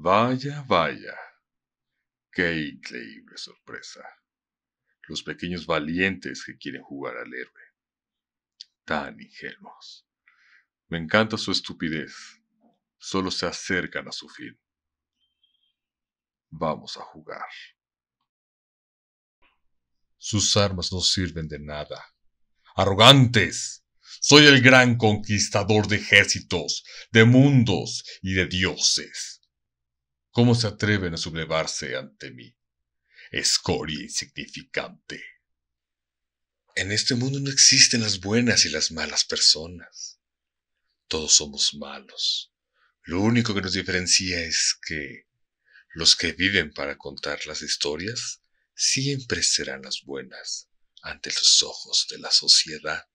Vaya, vaya. Qué increíble sorpresa. Los pequeños valientes que quieren jugar al héroe. Tan ingenuos. Me encanta su estupidez. Solo se acercan a su fin. Vamos a jugar. Sus armas no sirven de nada. Arrogantes. Soy el gran conquistador de ejércitos, de mundos y de dioses. ¿Cómo se atreven a sublevarse ante mí? Escoria insignificante. En este mundo no existen las buenas y las malas personas. Todos somos malos. Lo único que nos diferencia es que los que viven para contar las historias siempre serán las buenas ante los ojos de la sociedad.